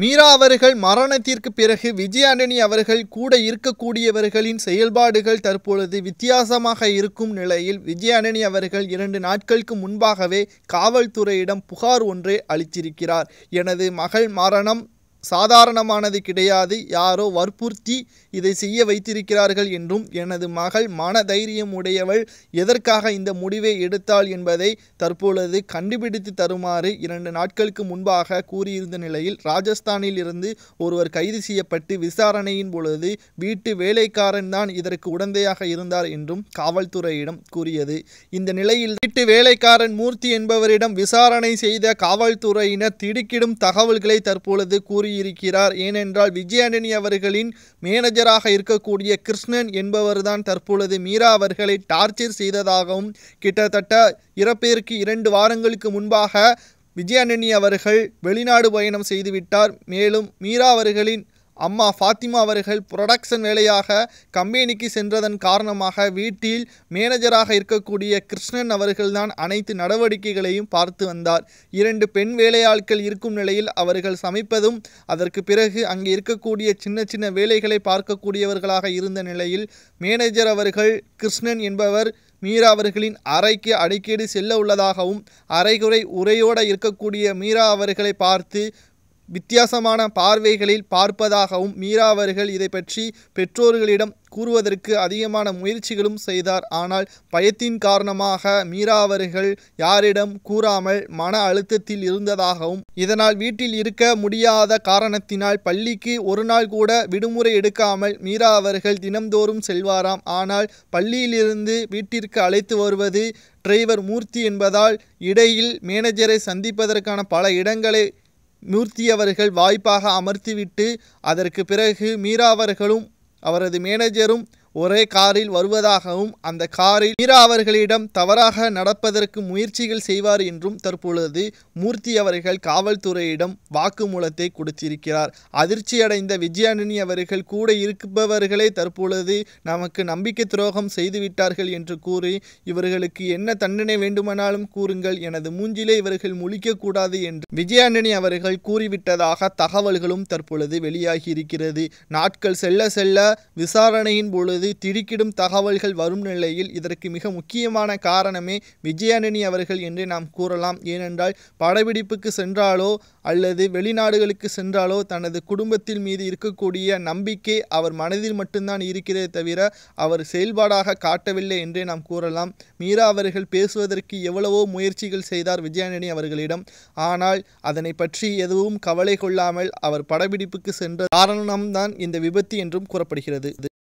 மீரா அவர்கள் மரணத்திற்கு பிறகு விஜயாண்டனி ஆண்டனி அவர்கள் கூட இருக்கக்கூடியவர்களின் செயல்பாடுகள் தற்பொழுது வித்தியாசமாக இருக்கும் நிலையில் விஜயாண்டனி அவர்கள் இரண்டு நாட்களுக்கு முன்பாகவே காவல்துறையிடம் புகார் ஒன்றை அளித்திருக்கிறார் எனது மகள் மரணம் சாதாரணமானது கிடையாது யாரோ வற்புறுத்தி இதை செய்ய வைத்திருக்கிறார்கள் என்றும் எனது மகள் மன தைரியம் உடையவள் எதற்காக இந்த முடிவை எடுத்தாள் என்பதை தற்பொழுது கண்டுபிடித்து தருமாறு இரண்டு நாட்களுக்கு முன்பாக கூறியிருந்த நிலையில் ராஜஸ்தானில் இருந்து ஒருவர் கைது செய்யப்பட்டு விசாரணையின் பொழுது வீட்டு வேலைக்காரன் தான் இதற்கு உடந்தையாக இருந்தார் என்றும் காவல்துறையிடம் கூறியது இந்த நிலையில் வீட்டு வேலைக்காரன் மூர்த்தி என்பவரிடம் விசாரணை செய்த காவல்துறையினர் திடுக்கிடும் தகவல்களை தற்பொழுது கூறி கூறியிருக்கிறார் ஏனென்றால் விஜயாண்டனி அவர்களின் மேனேஜராக இருக்கக்கூடிய கிருஷ்ணன் என்பவர்தான் தற்பொழுது மீரா அவர்களை டார்ச்சர் செய்ததாகவும் கிட்டத்தட்ட இறப்பேருக்கு இரண்டு வாரங்களுக்கு முன்பாக விஜயாண்டனி அவர்கள் வெளிநாடு பயணம் செய்துவிட்டார் மேலும் மீரா அவர்களின் அம்மா ஃபாத்திமா அவர்கள் புரொடக்ஷன் வேலையாக கம்பெனிக்கு சென்றதன் காரணமாக வீட்டில் மேனேஜராக இருக்கக்கூடிய கிருஷ்ணன் அவர்கள்தான் அனைத்து நடவடிக்கைகளையும் பார்த்து வந்தார் இரண்டு பெண் வேலையாட்கள் இருக்கும் நிலையில் அவர்கள் சமைப்பதும் அதற்கு பிறகு அங்கே இருக்கக்கூடிய சின்ன சின்ன வேலைகளை பார்க்கக்கூடியவர்களாக இருந்த நிலையில் மேனேஜர் அவர்கள் கிருஷ்ணன் என்பவர் மீரா அவர்களின் அறைக்கு அடிக்கடி செல்ல உள்ளதாகவும் அரைகுறை உரையோடு இருக்கக்கூடிய மீரா அவர்களை பார்த்து வித்தியாசமான பார்வைகளில் பார்ப்பதாகவும் மீரா அவர்கள் இதை பற்றி பெற்றோர்களிடம் கூறுவதற்கு அதிகமான முயற்சிகளும் செய்தார் ஆனால் பயத்தின் காரணமாக மீரா அவர்கள் யாரிடம் கூறாமல் மன அழுத்தத்தில் இருந்ததாகவும் இதனால் வீட்டில் இருக்க முடியாத காரணத்தினால் பள்ளிக்கு ஒரு நாள் கூட விடுமுறை எடுக்காமல் மீரா அவர்கள் தினம்தோறும் செல்வாராம் ஆனால் பள்ளியிலிருந்து வீட்டிற்கு அழைத்து வருவது டிரைவர் மூர்த்தி என்பதால் இடையில் மேனேஜரை சந்திப்பதற்கான பல இடங்களை மூர்த்தி அவர்கள் வாய்ப்பாக அமர்த்திவிட்டு அதற்கு பிறகு மீராவர்களும் அவரது மேனேஜரும் ஒரே காரில் வருவதாகவும் அந்த காரில் மீரா அவர்களிடம் தவறாக நடப்பதற்கு முயற்சிகள் செய்வார் என்றும் தற்பொழுது மூர்த்தி அவர்கள் காவல்துறையிடம் வாக்குமூலத்தை கொடுத்திருக்கிறார் அதிர்ச்சியடைந்த விஜயானனி அவர்கள் கூட இருப்பவர்களே தற்பொழுது நமக்கு நம்பிக்கை துரோகம் செய்துவிட்டார்கள் என்று கூறி இவர்களுக்கு என்ன தண்டனை வேண்டுமானாலும் கூறுங்கள் எனது மூஞ்சிலே இவர்கள் முழிக்கக்கூடாது என்று விஜயானனி அவர்கள் கூறிவிட்டதாக தகவல்களும் தற்பொழுது வெளியாகி இருக்கிறது நாட்கள் செல்ல செல்ல விசாரணையின் பொழுது அல்லது திடுக்கிடும் தகவல்கள் வரும் நிலையில் இதற்கு மிக முக்கியமான காரணமே விஜயானனி அவர்கள் என்று நாம் கூறலாம் ஏனென்றால் படப்பிடிப்புக்கு சென்றாலோ அல்லது வெளிநாடுகளுக்கு சென்றாலோ தனது குடும்பத்தில் மீது இருக்கக்கூடிய நம்பிக்கை அவர் மனதில் மட்டும்தான் இருக்கிறதே தவிர அவர் செயல்பாடாக காட்டவில்லை என்றே நாம் கூறலாம் மீரா அவர்கள் பேசுவதற்கு எவ்வளவோ முயற்சிகள் செய்தார் விஜயானனி அவர்களிடம் ஆனால் அதனை பற்றி எதுவும் கவலை கொள்ளாமல் அவர் படப்பிடிப்புக்கு சென்ற காரணம்தான் இந்த விபத்து என்றும் கூறப்படுகிறது